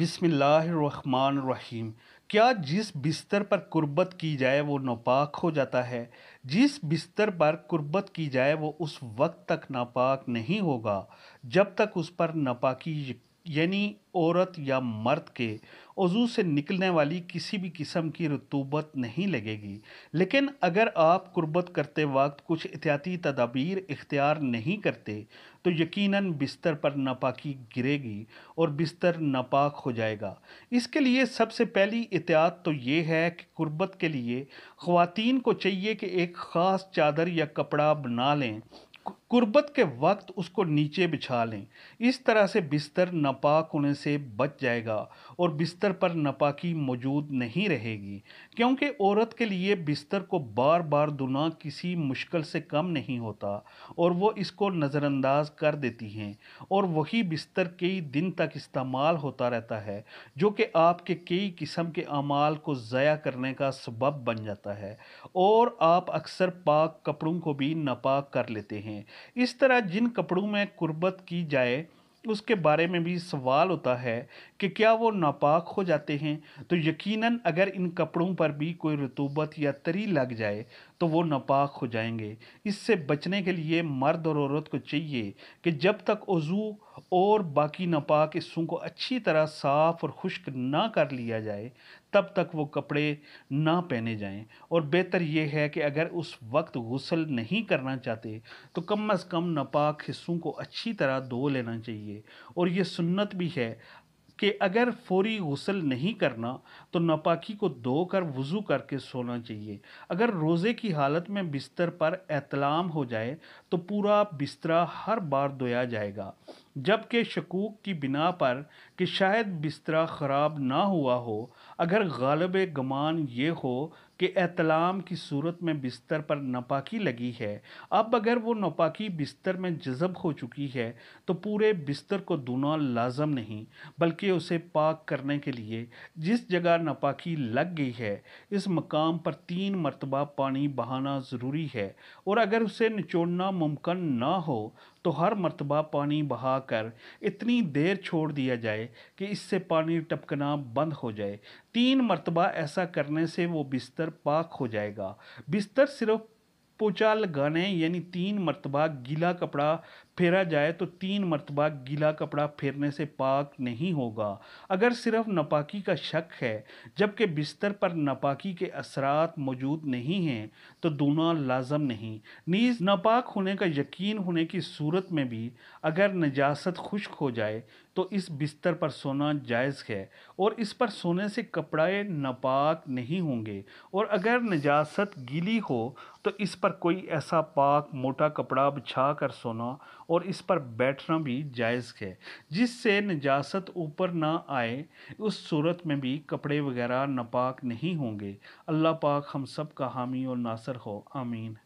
बिसमीम क्या जिस बिस्तर पर कुर्बत की जाए वो नापाक हो जाता है जिस बिस्तर पर कुर्बत की जाए वो उस वक्त तक नापाक नहीं होगा जब तक उस पर नापाकी यानी औरत या मर्द के वज़ू से निकलने वाली किसी भी किस्म की रतूबत नहीं लगेगी लेकिन अगर आप कुर्बत करते वक्त कुछ एहतियाती तदाबीर इख्तियार नहीं करते तो यकीनन बिस्तर पर नापाकी गिरेगी और बिस्तर नापाक हो जाएगा इसके लिए सबसे पहली एहतियात तो ये है कि कुर्बत के लिए ख़वान को चाहिए कि एक ख़ास चादर या कपड़ा बना लें कुर्बत के वक्त उसको नीचे बिछा लें इस तरह से बिस्तर नपाक होने से बच जाएगा और बिस्तर पर नपाकी मौजूद नहीं रहेगी क्योंकि औरत के लिए बिस्तर को बार बार धुना किसी मुश्किल से कम नहीं होता और वो इसको नज़रअंदाज कर देती हैं और वही बिस्तर कई दिन तक इस्तेमाल होता रहता है जो कि आपके कई किस्म के अमाल को ज़ाया करने का सबब बन जाता है और आप अक्सर पाक कपड़ों को भी नापाक कर लेते हैं इस तरह जिन कपड़ों में कुर्बत की जाए उसके बारे में भी सवाल होता है कि क्या वो नापाक हो जाते हैं तो यकीनन अगर इन कपड़ों पर भी कोई रतूबत या तरी लग जाए तो वो नापाक हो जाएंगे इससे बचने के लिए मर्द और औरत को चाहिए कि जब तक वज़ू और बाकी नापाक हिस्सों को अच्छी तरह साफ़ और खुश्क ना कर लिया जाए तब तक वो कपड़े ना पहने जाएं और बेहतर ये है कि अगर उस वक्त गसल नहीं करना चाहते तो कम अज़ कम नपाक हिस्सों को अच्छी तरह धो लेना चाहिए और ये सुन्नत भी है कि अगर फौरी गसल नहीं करना तो नापाकी को धो कर वज़ू करके सोना चाहिए अगर रोज़े की हालत में बिस्तर पर एहतलाम हो जाए तो पूरा बिस्तरा हर बार धोया जाएगा जबकि शकूक की बिना पर कि शायद बिस्तरा ख़राब ना हुआ हो अगर गालब गमान ये हो कि एतलाम की सूरत में बिस्तर पर नपाकी लगी है अब अगर वो नपाकी बिस्तर में जज़ब हो चुकी है तो पूरे बिस्तर को धुना लाजम नहीं बल्कि उसे पाक करने के लिए जिस जगह नपाकी लग गई है इस मकाम पर तीन मरतबा पानी बहाना ज़रूरी है और अगर उसे निचोड़ना मुमकिन ना हो तो हर मरतबा पानी बहा कर इतनी देर छोड़ दिया जाए कि इससे पानी टपकना बंद हो जाए तीन मरतबा ऐसा करने से वो बिस्तर पाक हो जाएगा बिस्तर सिर्फ पोचा लगाने यानी तीन मरतबा गीला कपड़ा फेरा जाए तो तीन मरतबा गीला कपड़ा फेरने से पाक नहीं होगा अगर सिर्फ नपाकी का शक है जबकि बिस्तर पर नपाकी के असरात मौजूद नहीं हैं तो दोनों लाजम नहीं नीज़ नापाक होने का यकीन होने की सूरत में भी अगर नजास्त खुश्क हो जाए तो इस बिस्तर पर सोना जायज़ है और इस पर सोने से कपड़े नापाक नहीं होंगे और अगर नजास्त गीली हो तो इस पर कोई ऐसा पाक मोटा कपड़ा बिछा कर सोना और इस पर बैठना भी जायज़ है जिससे निजात ऊपर ना आए उस सूरत में भी कपड़े वगैरह नापाक नहीं होंगे अल्लाह पाक हम सब का हामी और नासर हो आमीन